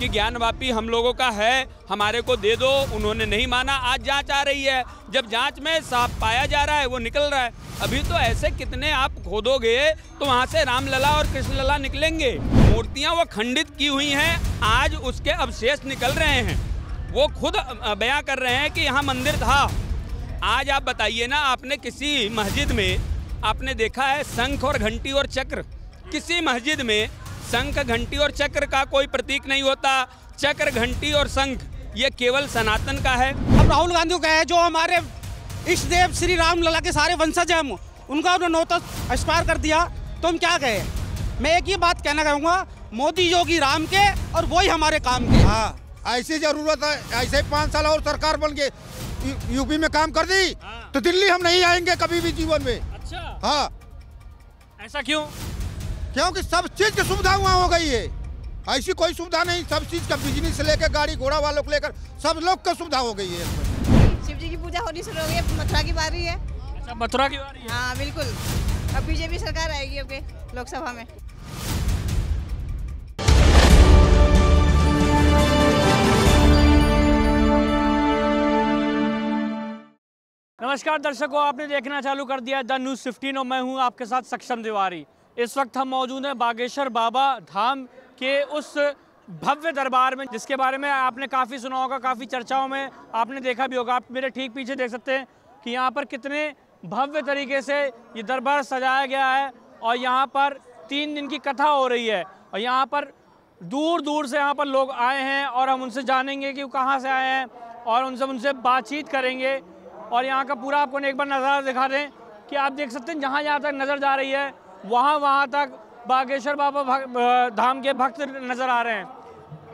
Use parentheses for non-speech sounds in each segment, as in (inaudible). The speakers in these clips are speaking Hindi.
कि ज्ञान वापी हम लोगों का है हमारे को दे दो उन्होंने नहीं माना आज जांच आ रही है जब जांच में साफ पाया जा रहा है वो निकल रहा है अभी तो ऐसे कितने आप खोदोगे तो वहाँ से रामलला और कृष्णलला निकलेंगे मूर्तियाँ वो खंडित की हुई हैं आज उसके अवशेष निकल रहे हैं वो खुद बयां कर रहे हैं कि यहाँ मंदिर था आज आप बताइए ना आपने किसी मस्जिद में आपने देखा है शंख और घंटी और चक्र किसी मस्जिद में शंख घंटी और चक्र का कोई प्रतीक नहीं होता चक्र घंटी और शंख ये केवल सनातन का है अब राहुल गांधी का है जो हमारे इष्ट देव श्री राम लला के सारे वंशज हैं उनका उन्होंने एक्सपायर कर दिया तो हम क्या कहे मैं एक ही बात कहना चाहूँगा मोदी योगी राम के और वही हमारे काम के हाँ ऐसी जरूरत है ऐसे पाँच साल और सरकार बन के यूपी में काम कर दी हाँ। तो दिल्ली हम नहीं आएंगे कभी भी जीवन में अच्छा हाँ ऐसा क्यों क्योंकि सब चीज़ की सुविधा वहाँ हो गई है ऐसी कोई सुविधा नहीं सब चीज़ का बिजनेस लेकर गाड़ी घोड़ा वालों को लेकर सब लोग का सुविधा हो गई है शिव जी की पूजा होनी शुरू हो गई है मथुरा की बारी है अच्छा मथुरा की बारी है हाँ बिल्कुल अब बीजेपी सरकार आएगी अब लोकसभा में नमस्कार दर्शकों आपने देखना चालू कर दिया द न्यूज़ 15 और मैं हूं आपके साथ सक्षम तिवारी इस वक्त हम मौजूद हैं बागेश्वर बाबा धाम के उस भव्य दरबार में जिसके बारे में आपने काफ़ी सुना होगा काफ़ी चर्चाओं में आपने देखा भी होगा आप मेरे ठीक पीछे देख सकते हैं कि यहाँ पर कितने भव्य तरीके से ये दरबार सजाया गया है और यहाँ पर तीन दिन की कथा हो रही है और यहाँ पर दूर दूर से यहाँ पर लोग आए हैं और हम उनसे जानेंगे कि वो कहाँ से आए हैं और उनसे उनसे बातचीत करेंगे और यहाँ का पूरा आपको एक बार नज़ारा दिखा दें कि आप देख सकते हैं जहाँ जहाँ तक नज़र जा रही है वहाँ वहाँ तक बागेश्वर बाबा धाम के भक्त नज़र आ रहे हैं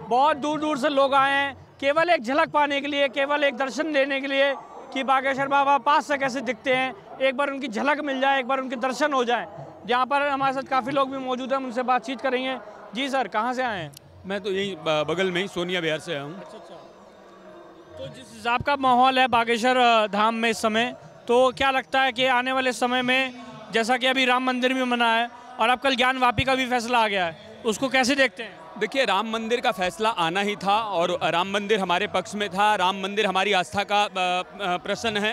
बहुत दूर दूर से लोग आए हैं केवल एक झलक पाने के लिए केवल एक दर्शन लेने के लिए कि बागेश्वर बाबा पास से कैसे दिखते हैं एक बार उनकी झलक मिल जाए एक बार उनके दर्शन हो जाए यहाँ पर हमारे साथ काफ़ी लोग भी मौजूद हैं उनसे बातचीत करेंगे जी सर कहाँ से आए हैं मैं तो यही बगल में ही सोनिया बिहार से आया हूँ अच्छा, अच्छा। तो जिस हिसाब का माहौल है बागेश्वर धाम में इस समय तो क्या लगता है कि आने वाले समय में जैसा कि अभी राम मंदिर भी बना है और अब कल ज्ञान वापी का भी फैसला आ गया है उसको कैसे देखते हैं देखिए राम मंदिर का फैसला आना ही था और राम मंदिर हमारे पक्ष में था राम मंदिर हमारी आस्था का प्रश्न है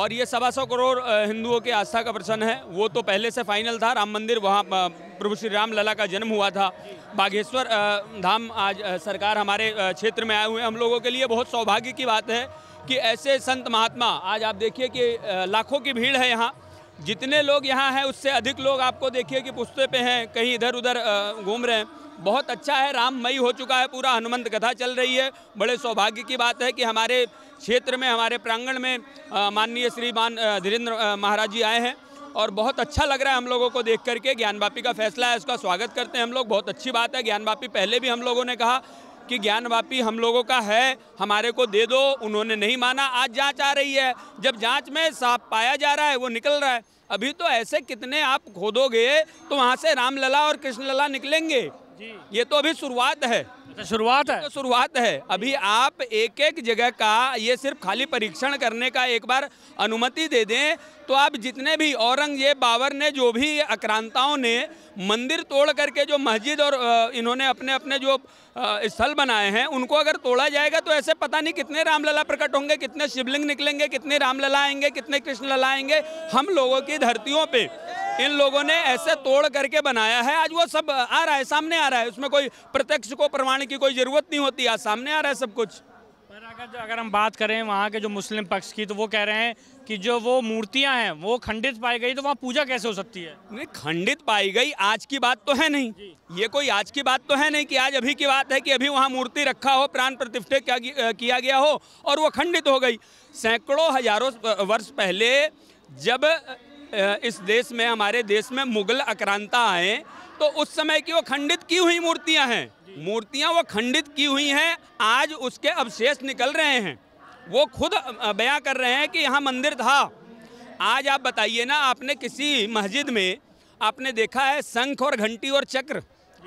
और ये सवा सौ करोड़ हिंदुओं के आस्था का प्रश्न है वो तो पहले से फाइनल था राम मंदिर वहाँ प्रभु श्री राम लला का जन्म हुआ था बागेश्वर धाम आज सरकार हमारे क्षेत्र में आए हुए हम लोगों के लिए बहुत सौभाग्य की बात है कि ऐसे संत महात्मा आज आप देखिए कि लाखों की भीड़ है यहाँ जितने लोग यहाँ हैं उससे अधिक लोग आपको देखिए कि पुस्ते पे हैं कहीं इधर उधर घूम रहे हैं बहुत अच्छा है राममयी हो चुका है पूरा हनुमंत कथा चल रही है बड़े सौभाग्य की बात है कि हमारे क्षेत्र में हमारे प्रांगण में माननीय श्री मान धीरेन्द्र महाराज जी आए हैं और बहुत अच्छा लग रहा है हम लोगों को देख करके ज्ञानवापी का फैसला है उसका स्वागत करते हैं हम लोग बहुत अच्छी बात है ज्ञानवापी पहले भी हम लोगों ने कहा कि ज्ञान वापी हम लोगों का है हमारे को दे दो उन्होंने नहीं माना आज जांच आ रही है जब जांच में साफ पाया जा रहा है वो निकल रहा है अभी तो ऐसे कितने आप खोदोगे तो वहाँ से रामलला और कृष्णलला निकलेंगे ये तो अभी शुरुआत है तो शुरुआत है तो शुरुआत है अभी आप एक एक जगह का ये सिर्फ खाली परीक्षण करने का एक बार अनुमति दे दें तो आप जितने भी औरंगजेब बाबर ने जो भी आक्रांताओं ने मंदिर तोड़ करके जो मस्जिद और इन्होंने अपने अपने जो स्थल बनाए हैं उनको अगर तोड़ा जाएगा तो ऐसे पता नहीं कितने रामलला प्रकट होंगे कितने शिवलिंग निकलेंगे कितने रामलला आएंगे कितने कृष्ण लला आएंगे हम लोगों की धरतियों पर इन लोगों ने ऐसे तोड़ करके बनाया है आज वो सब आ रहा है सामने आ रहा है उसमें कोई प्रत्यक्ष को प्रमाण की कोई ज़रूरत नहीं होती आज सामने आ रहा है सब कुछ पर अगर अगर हम बात करें वहाँ के जो मुस्लिम पक्ष की तो वो कह रहे हैं कि जो वो मूर्तियाँ हैं वो खंडित पाई गई तो वहाँ पूजा कैसे हो सकती है नहीं खंडित पाई गई आज की बात तो है नहीं ये कोई आज की बात तो है नहीं कि आज अभी की बात है कि अभी वहाँ मूर्ति रखा हो प्राण प्रतिष्ठा किया गया हो और वो खंडित हो गई सैकड़ों हजारों वर्ष पहले जब इस देश में हमारे देश में मुगल अक्रांता आए तो उस समय की वो खंडित की हुई मूर्तियां हैं मूर्तियां वो खंडित की हुई हैं आज उसके अवशेष निकल रहे हैं वो खुद बयां कर रहे हैं कि यहाँ मंदिर था आज आप बताइए ना आपने किसी मस्जिद में आपने देखा है शंख और घंटी और चक्र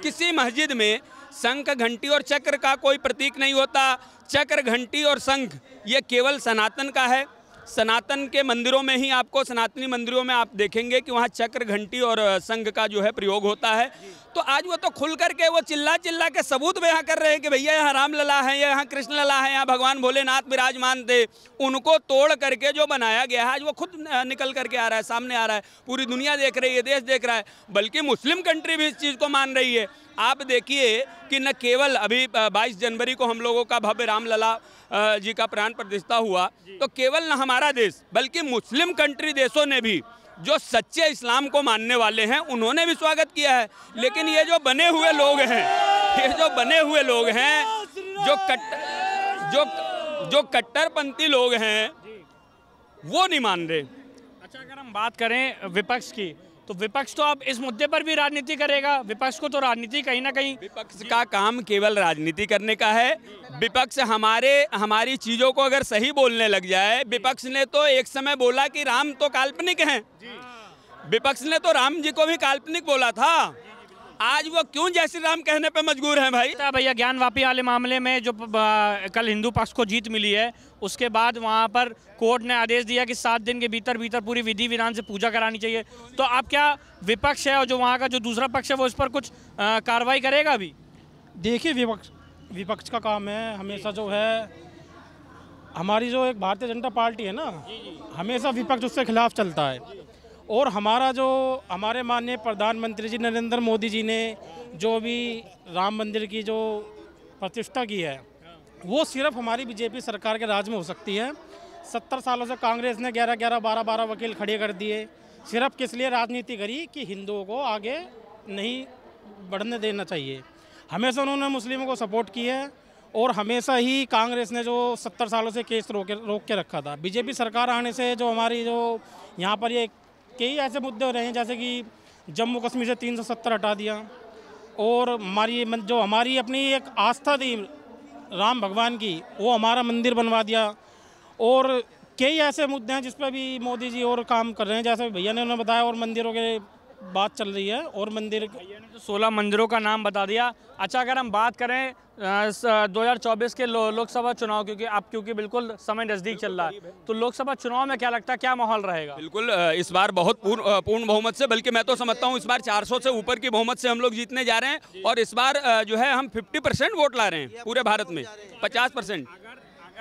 किसी मस्जिद में शंख घंटी और चक्र का कोई प्रतीक नहीं होता चक्र घंटी और शंख ये केवल सनातन का है सनातन के मंदिरों में ही आपको सनातनी मंदिरों में आप देखेंगे कि वहाँ चक्र घंटी और संघ का जो है प्रयोग होता है तो आज वो तो खुल करके वो चिल्ला चिल्ला के सबूत यहाँ कर रहे हैं कि भैया यहाँ राम लला है यहाँ कृष्ण लला है यहाँ भगवान भोलेनाथ विराजमान थे उनको तोड़ करके जो बनाया गया है आज वो खुद निकल करके आ रहा है सामने आ रहा है पूरी दुनिया देख रही है देश देख रहा है बल्कि मुस्लिम कंट्री भी इस चीज़ को मान रही है आप देखिए कि न केवल अभी 22 जनवरी को हम लोगों का भव्य रामलला जी का प्राण प्रतिष्ठा हुआ तो केवल न हमारा देश बल्कि मुस्लिम कंट्री देशों ने भी जो सच्चे इस्लाम को मानने वाले हैं उन्होंने भी स्वागत किया है लेकिन ये जो बने हुए लोग हैं ये जो बने हुए लोग हैं जो कट जो जो कट्टरपंथी लोग हैं वो नहीं मान रहे अच्छा अगर हम बात करें विपक्ष की तो विपक्ष तो अब इस मुद्दे पर भी राजनीति करेगा विपक्ष को तो राजनीति कहीं ना कहीं विपक्ष का काम केवल राजनीति करने का है विपक्ष हमारे हमारी चीज़ों को अगर सही बोलने लग जाए विपक्ष ने तो एक समय बोला कि राम तो काल्पनिक हैं विपक्ष ने तो राम जी को भी काल्पनिक बोला था आज वो क्यों जय श्री राम कहने पे मजबूर हैं भाई भैया ज्ञान वापी वाले मामले में जो कल हिंदू पक्ष को जीत मिली है उसके बाद वहाँ पर कोर्ट ने आदेश दिया कि सात दिन के भीतर भीतर पूरी विधि विधान से पूजा करानी चाहिए तो आप क्या विपक्ष है और जो वहाँ का जो दूसरा पक्ष है वो इस पर कुछ कार्रवाई करेगा अभी देखिए विपक्ष विपक्ष का काम है हमेशा जो है हमारी जो एक भारतीय जनता पार्टी है ना हमेशा विपक्ष उसके खिलाफ चलता है और हमारा जो हमारे माननीय प्रधानमंत्री जी नरेंद्र मोदी जी ने जो भी राम मंदिर की जो प्रतिष्ठा की है वो सिर्फ हमारी बीजेपी सरकार के राज में हो सकती है सत्तर सालों से कांग्रेस ने ग्यारह ग्यारह बारह बारह वकील खड़े कर दिए सिर्फ किस लिए राजनीति करी कि हिंदुओं को आगे नहीं बढ़ने देना चाहिए हमेशा उन्होंने मुस्लिमों को सपोर्ट किया है और हमेशा ही कांग्रेस ने जो सत्तर सालों से केस रोके रोक के रखा था बीजेपी सरकार आने से जो हमारी जो यहाँ पर ये कई ऐसे मुद्दे हो रहे हैं जैसे कि जम्मू कश्मीर से 370 हटा दिया और हमारी जो हमारी अपनी एक आस्था थी राम भगवान की वो हमारा मंदिर बनवा दिया और कई ऐसे मुद्दे हैं जिस पर भी मोदी जी और काम कर रहे हैं जैसे भैया ने उन्होंने बताया और मंदिरों के बात चल रही है और मंदिर तो सोलह मंदिरों का नाम बता दिया अच्छा अगर हम बात करें दो हज़ार चौबीस के लो, लोकसभा चुनाव क्योंकि आप क्योंकि बिल्कुल समय नज़दीक चल रहा है तो लोकसभा चुनाव में क्या लगता है क्या माहौल रहेगा बिल्कुल इस बार बहुत पूर्ण पूर्ण बहुमत से बल्कि मैं तो समझता हूँ इस बार 400 से ऊपर की बहुमत से हम लोग जीतने जा रहे हैं और इस बार जो है हम 50 परसेंट वोट ला रहे हैं पूरे भारत में पचास परसेंट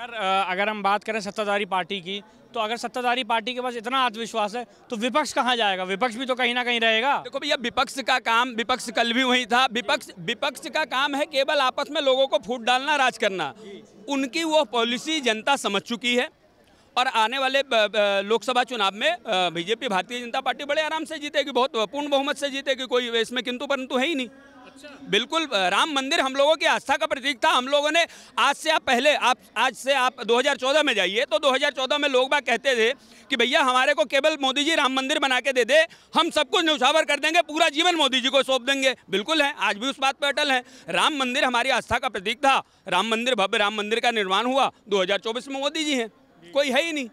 अगर अगर हम बात करें सत्ताधारी पार्टी की तो अगर सत्ताधारी पार्टी के पास इतना आत्मविश्वास है तो विपक्ष कहाँ जाएगा विपक्ष भी तो कहीं ना कहीं रहेगा देखो भैया विपक्ष का काम विपक्ष कल भी वही था विपक्ष विपक्ष का काम है केवल आपस में लोगों को फूट डालना राज करना उनकी वो पॉलिसी जनता समझ चुकी है और आने वाले लोकसभा चुनाव में बीजेपी भारतीय जनता पार्टी बड़े आराम से जीतेगी बहुत पूर्ण बहुमत से जीतेगी कोई इसमें किंतु परंतु है ही नहीं बिल्कुल राम मंदिर हम लोगों की आस्था का प्रतीक था हम लोगों ने आज से आप पहले आप आज से आप 2014 में जाइए तो 2014 में लोग बात कहते थे कि भैया हमारे को केवल मोदी जी राम मंदिर बना के दे दे हम सब कुछ न्यौछावर कर देंगे पूरा जीवन मोदी जी को सौंप देंगे बिल्कुल है आज भी उस बात पर अटल है राम मंदिर हमारी आस्था का प्रतीक था राम मंदिर भव्य राम मंदिर का निर्माण हुआ दो में मोदी जी हैं कोई है ही नहीं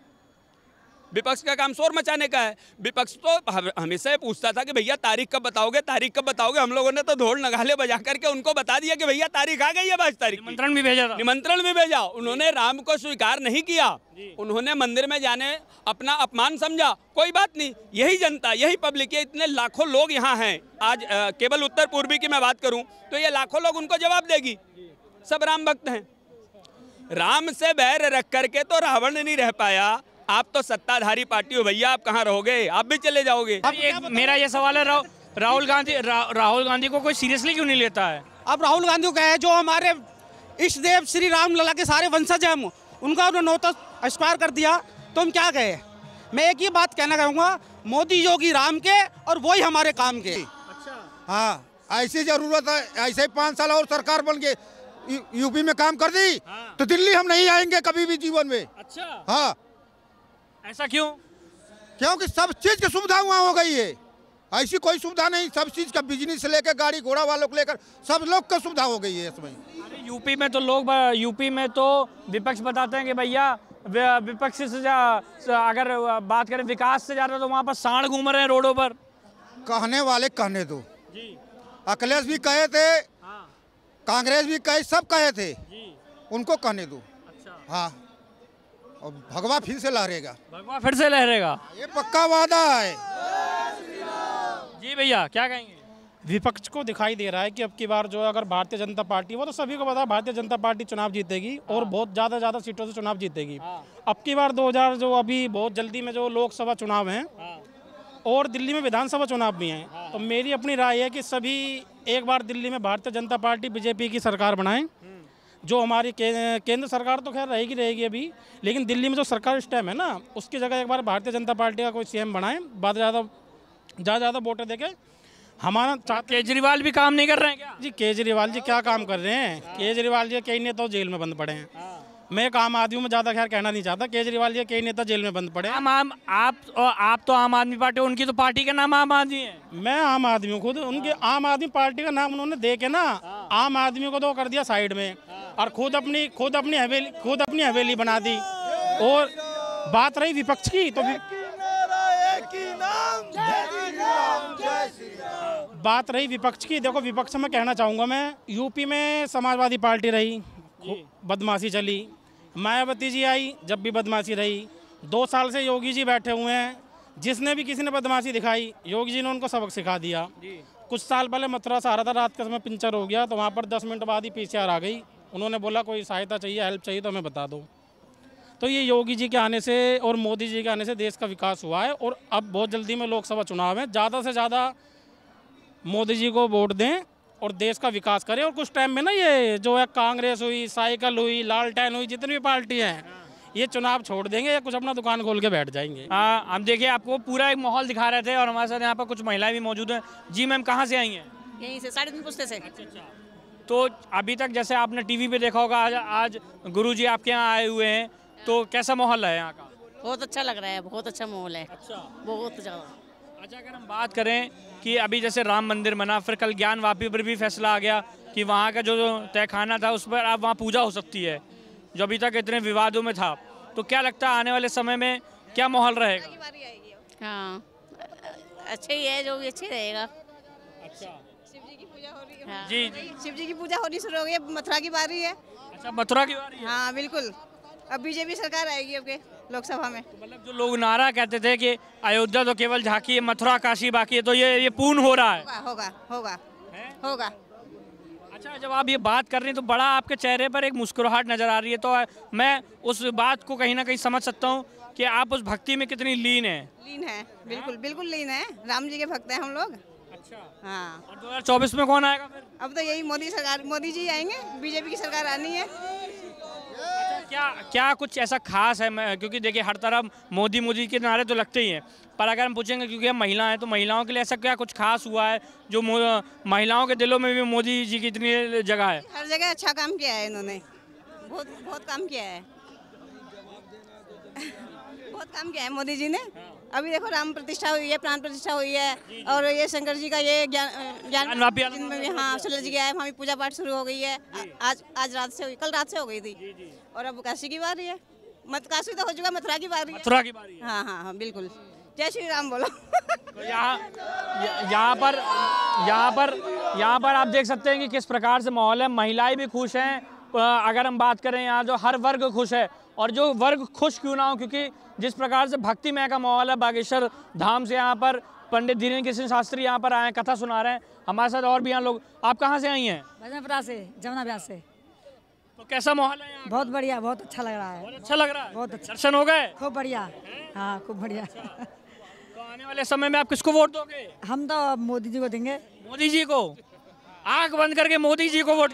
विपक्ष का काम शोर मचाने का है विपक्ष तो हमेशा ये पूछता था कि भैया तारीख कब बताओगे तारीख कब बताओगे हम लोगों ने तो ढोल नगाले बजा करके उनको बता दिया कि भैया तारीख आ गई है बाईस तारीख निमंत्रण भी भेजा था निमंत्रण भी भेजा उन्होंने राम को स्वीकार नहीं किया उन्होंने मंदिर में जाने अपना अपमान समझा कोई बात नहीं यही जनता यही पब्लिक ये इतने लाखों लोग यहाँ हैं आज केवल उत्तर पूर्वी की मैं बात करूँ तो ये लाखों लोग उनको जवाब देगी सब राम भक्त हैं राम से बैर रख करके तो रावण नहीं रह पाया आप तो सत्ताधारी पार्टी हो भैया आप कहाँ रहोगे आप भी चले जाओगे एक मेरा ये सवाल है रा, राहुल गांधी रा, राहुल गांधी को कोई सीरियसली क्यों नहीं लेता है अब राहुल गांधी को कहे जो हमारे इष्ट देव श्री राम लला के सारे वंशज हैं हम उनका उन्होंने नौता एक्सपायर कर दिया तो हम क्या कहे मैं एक ही बात कहना चाहूँगा मोदी योगी राम के और वही हमारे काम के अच्छा हाँ ऐसी जरूरत है ऐसे पाँच साल और सरकार बन गए यूपी में काम कर दी हाँ। तो दिल्ली हम नहीं आएंगे कभी भी जीवन में अच्छा हाँ ऐसा क्यों क्योंकि सब चीज़ की सुविधा वहाँ हो गई है ऐसी कोई सुविधा नहीं सब चीज़ का बिजनेस लेकर गाड़ी घोड़ा वालों को लेकर सब लोग का सुविधा हो गई है इसमें यूपी में तो लोग यूपी में तो विपक्ष बताते हैं कि भैया विपक्ष से अगर बात करें विकास से जा रहे तो वहाँ पर साढ़ घूम रहे हैं रोडों पर कहने वाले कहने दो अखिलेश भी कहे थे हाँ। कांग्रेस भी कहे सब कहे थे उनको कहने दो अच्छा। हाँ और भगवा फिर से लहरेगा भगवा फिर से लहरेगा ये पक्का वादा है जी भैया क्या कहेंगे विपक्ष को दिखाई दे रहा है कि अब की बार जो अगर भारतीय जनता पार्टी वो तो सभी को पता है भारतीय जनता पार्टी चुनाव जीतेगी और हाँ। बहुत ज़्यादा ज़्यादा सीटों से चुनाव जीतेगी हाँ। अब की बार 2000 जो अभी बहुत जल्दी में जो लोकसभा चुनाव हैं हाँ। और दिल्ली में विधानसभा चुनाव भी हैं तो मेरी अपनी राय है कि सभी एक बार दिल्ली में भारतीय जनता पार्टी बीजेपी की सरकार बनाएं हम्म। जो हमारी के, केंद्र सरकार तो खैर रहेगी रहेगी अभी लेकिन दिल्ली में जो सरकार इस टाइम है ना उसकी जगह एक बार भारतीय जनता पार्टी का कोई सीएम बनाएं बाद ज़्यादा ज़्यादा ज़्यादा वोटें देखें हमारा चाहते केजरीवाल भी काम नहीं कर रहे हैं क्या जी केजरीवाल जी क्या काम कर रहे हैं केजरीवाल जी कई नेता तो जेल में बंद पड़े हैं हाँ। मैं एक आम आदमी में ज़्यादा खैर कहना नहीं चाहता केजरीवाल या कई नेता जेल में बंद पड़े आम आम आप और तो- आप तो आम आदमी पार्टी उनकी तो पार्टी का नाम आम आदमी है मैं आम आदमी हूँ खुद उनके हाँ। आम आदमी पार्टी का नाम उन्होंने दे के ना हाँ। आम आदमी को तो कर दिया साइड में हाँ। और खुद अपनी खुद अपनी हवेली खुद अपनी हवेली बना दी और बात रही विपक्ष की तो बात रही विपक्ष की देखो विपक्ष में कहना चाहूंगा मैं यूपी में समाजवादी पार्टी रही बदमाशी चली मायावती जी आई जब भी बदमाशी रही दो साल से योगी जी बैठे हुए हैं जिसने भी किसी ने बदमाशी दिखाई योगी जी ने उनको सबक सिखा दिया कुछ साल पहले मथुरा से आ रहा था रात के समय पिंचर हो गया तो वहाँ पर दस मिनट बाद ही पी आ गई उन्होंने बोला कोई सहायता चाहिए हेल्प चाहिए तो हमें बता दो तो ये योगी जी के आने से और मोदी जी के आने से देश का विकास हुआ है और अब बहुत जल्दी में लोकसभा चुनाव है ज़्यादा से ज़्यादा मोदी जी को वोट दें और देश का विकास करें और कुछ टाइम में ना ये जो है कांग्रेस हुई साइकिल हुई लालटेन हुई जितनी भी पार्टी हैं ये चुनाव छोड़ देंगे या कुछ अपना दुकान खोल के बैठ जाएंगे हाँ हम देखिए आपको पूरा एक माहौल दिखा रहे थे और हमारे साथ यहाँ पर कुछ महिलाएं भी मौजूद हैं जी मैम कहाँ से आई हैं यहीं से साढ़े तीन पुस्ते से अच्छा, अच्छा। तो अभी तक जैसे आपने टीवी पे देखा होगा आज आज जी आपके यहाँ आए हुए हैं तो कैसा माहौल है यहाँ का बहुत अच्छा लग रहा है बहुत अच्छा माहौल है अच्छा बहुत ज़्यादा अच्छा अगर हम बात करें कि अभी जैसे राम मंदिर बना फिर कल ज्ञान वापी पर भी फैसला आ गया कि वहाँ का जो तहखाना था उस पर अब वहाँ पूजा हो सकती है जो अभी तक इतने विवादों में था तो क्या लगता है आने वाले समय में क्या माहौल रहेगा हाँ अच्छा ही है जो भी अच्छे रहेगा अच्छा हाँ। जी शिव जी की पूजा होनी शुरू हो गई मथुरा की बारी है अच्छा मथुरा की बारी हाँ बिल्कुल अब बीजेपी सरकार आएगी अब लोकसभा में तो मतलब जो लोग नारा कहते थे कि अयोध्या तो केवल झांकी है मथुरा काशी बाकी है तो ये ये पूर्ण हो रहा है होगा होगा होगा होगा अच्छा जब आप ये बात कर रहे हैं तो बड़ा आपके चेहरे पर एक मुस्कुराहट नजर आ रही है तो मैं उस बात को कहीं ना कहीं समझ सकता हूँ कि आप उस भक्ति में कितनी लीन है लीन है बिल्कुल हाँ? बिल्कुल लीन है राम जी के भक्त हैं हम लोग अच्छा हाँ और 2024 में कौन आएगा फिर? अब तो यही मोदी सरकार मोदी जी आएंगे बीजेपी की सरकार आनी है क्या क्या कुछ ऐसा खास है क्योंकि देखिए हर तरफ मोदी मोदी के नारे तो लगते ही हैं पर अगर हम पूछेंगे क्योंकि हम महिला हैं तो महिलाओं के लिए ऐसा क्या कुछ खास हुआ है जो महिलाओं के दिलों में भी मोदी जी की इतनी जगह है हर जगह अच्छा काम किया है इन्होंने बहुत बहुत काम किया है बहुत काम किया है मोदी जी ने हाँ। अभी देखो राम प्रतिष्ठा हुई है प्राण प्रतिष्ठा हुई है और ये शंकर जी का ये ज्ञान ज्ञान हाँ शलज गया है वहाँ पूजा पाठ शुरू हो गई है आज आज रात से हुई कल रात से हो गई थी और अब काशी की बारी है मत काशी तो हो चुका मथुरा की बारी मथुरा की बारी हाँ हाँ हाँ बिल्कुल जय श्री राम बोलो तो यहाँ यहाँ पर यहाँ पर यहाँ पर आप देख सकते हैं कि किस प्रकार से माहौल है महिलाएं भी खुश हैं अगर हम बात करें यहाँ जो हर वर्ग खुश है और जो वर्ग खुश क्यों ना हो क्योंकि जिस प्रकार से भक्तिमय का माहौल है बागेश्वर धाम से यहाँ पर पंडित धीरेन्द्र कृष्ण शास्त्री यहाँ पर आए कथा सुना रहे हैं हमारे साथ और भी यहाँ लोग आप कहाँ से आई हैं भजनपुरा से जमुना ब्यास से तो कैसा माहौल है यहाँ बहुत बढ़िया बहुत अच्छा लग रहा है बहुत अच्छा लग रहा है बहुत अच्छा दर्शन हो गए खूब बढ़िया हाँ खूब बढ़िया अच्छा। तो आने वाले समय में आप किसको वोट दोगे हम तो मोदी जी को देंगे मोदी जी को आँख बंद करके मोदी जी को वोट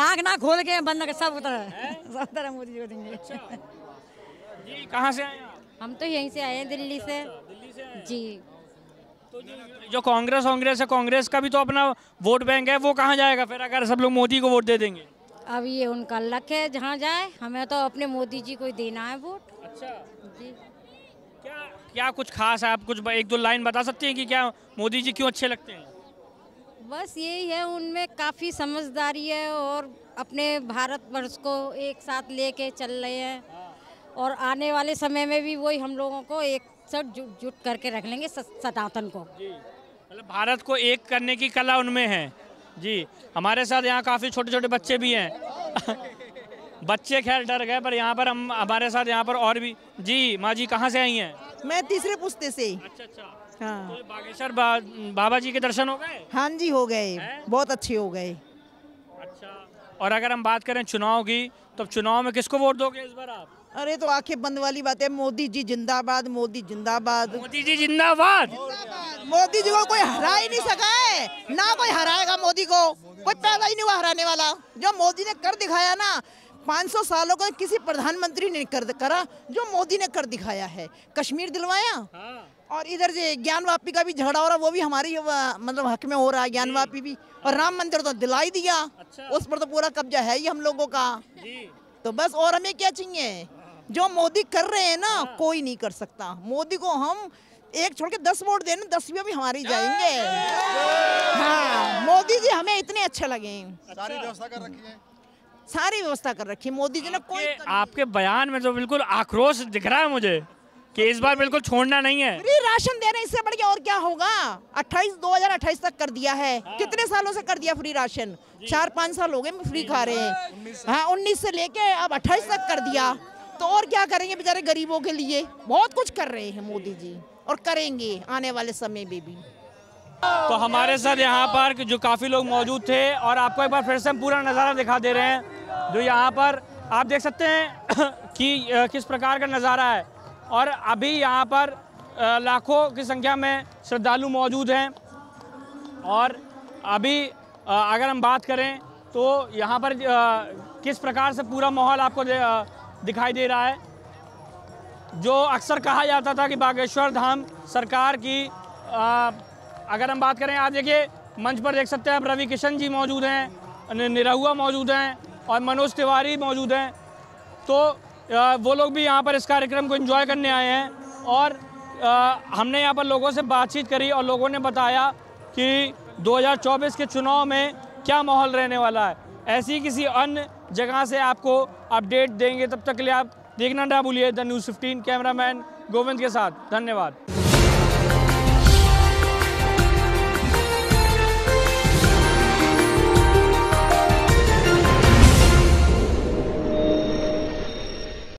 आग ना खोल के बंद कर सब तरह सब तरह मोदी जी को देंगे अच्छा। कहाँ से आए हम तो यहीं से आए हैं दिल्ली अच्छा, से तो जी जो कांग्रेस कांग्रेस है कांग्रेस का भी तो अपना वोट बैंक है वो कहाँ जाएगा फिर अगर सब लोग मोदी को वोट दे देंगे अब ये उनका लक है जहाँ जाए हमें तो अपने मोदी जी को ही देना है वोट अच्छा जी क्या क्या कुछ खास है आप कुछ एक दो लाइन बता सकते हैं कि क्या मोदी जी क्यों अच्छे लगते हैं बस यही है उनमें काफ़ी समझदारी है और अपने भारत वर्ष को एक साथ लेके चल रहे हैं और आने वाले समय में भी वही हम लोगों को एक साथ जुट जुट करके रख लेंगे सनातन को मतलब भारत को एक करने की कला उनमें है जी हमारे साथ यहाँ काफ़ी छोटे छोटे बच्चे भी हैं (laughs) बच्चे खैर डर गए पर यहाँ पर हम हमारे साथ यहाँ पर और भी जी माँ जी कहाँ से आई हैं मैं तीसरे पुस्ते से अच्छा अच्छा हाँ तो बागेश्वर बा, बाबा जी के दर्शन हो गए हाँ जी हो गए बहुत अच्छे हो गए अच्छा और अगर हम बात करें चुनाव की तो चुनाव में किसको वोट दोगे इस बार आप अरे तो आंखें बंद वाली बात है मोदी जी जिंदाबाद मोदी जिंदाबाद मोदी जी जिंदाबाद मोदी जी को कोई हरा ही नहीं सका है ना कोई हराएगा मोदी को कोई पैदा ही नहीं हुआ हराने वाला जो मोदी ने कर दिखाया ना 500 सालों का किसी प्रधानमंत्री ने कर करा जो मोदी ने कर दिखाया है कश्मीर दिलवाया हाँ। और इधर से ज्ञानवापी का भी झगड़ा हो रहा वो भी हमारी मतलब हक में हो रहा है ज्ञानवापी भी और राम मंदिर तो दिलाई दिया अच्छा। उस पर तो पूरा कब्जा है ही हम लोगों का तो बस और हमें क्या चाहिए जो मोदी कर रहे हैं ना हाँ। कोई नहीं कर सकता मोदी को हम एक छोड़ के दस वोट देने दसवीं भी हमारी जाएंगे हाँ मोदी जी हमें इतने अच्छे लगे सारी व्यवस्था कर रखी सारी व्यवस्था कर रखी है मोदी जी ने कोई आपके बयान में जो तो बिल्कुल आक्रोश दिख रहा है मुझे कि इस बार बिल्कुल छोड़ना नहीं है फ्री राशन दे रहे इससे बढ़ के और क्या होगा 28 2028 तक कर दिया है हाँ। कितने सालों से कर दिया फ्री राशन चार पाँच साल हो गए फ्री खा रहे हैं हाँ, हाँ उन्नीस से लेके अब अट्ठाईस तक कर दिया तो और क्या करेंगे बेचारे गरीबों के लिए बहुत कुछ कर रहे हैं मोदी जी और करेंगे आने वाले समय में भी तो हमारे साथ यहाँ पर जो काफ़ी लोग मौजूद थे और आपको एक बार फिर से हम पूरा नज़ारा दिखा दे रहे हैं जो यहाँ पर आप देख सकते हैं (clears throat) कि किस प्रकार का नज़ारा है और अभी यहाँ पर लाखों की संख्या में श्रद्धालु मौजूद हैं और अभी अगर हम बात करें तो यहाँ पर किस प्रकार से पूरा माहौल आपको दिखाई दे रहा है जो अक्सर कहा जाता था कि बागेश्वर धाम सरकार की अगर हम बात करें आज देखिए मंच पर देख सकते हैं आप रवि किशन जी मौजूद हैं निरहुआ मौजूद हैं और मनोज तिवारी मौजूद हैं तो वो लोग भी यहाँ पर इस कार्यक्रम को इन्जॉय करने आए हैं और हमने यहाँ पर लोगों से बातचीत करी और लोगों ने बताया कि 2024 के चुनाव में क्या माहौल रहने वाला है ऐसी किसी अन्य जगह से आपको अपडेट देंगे तब तक के लिए आप देखना ना भूलिए the news fifteen cameraman Govind के साथ धन्यवाद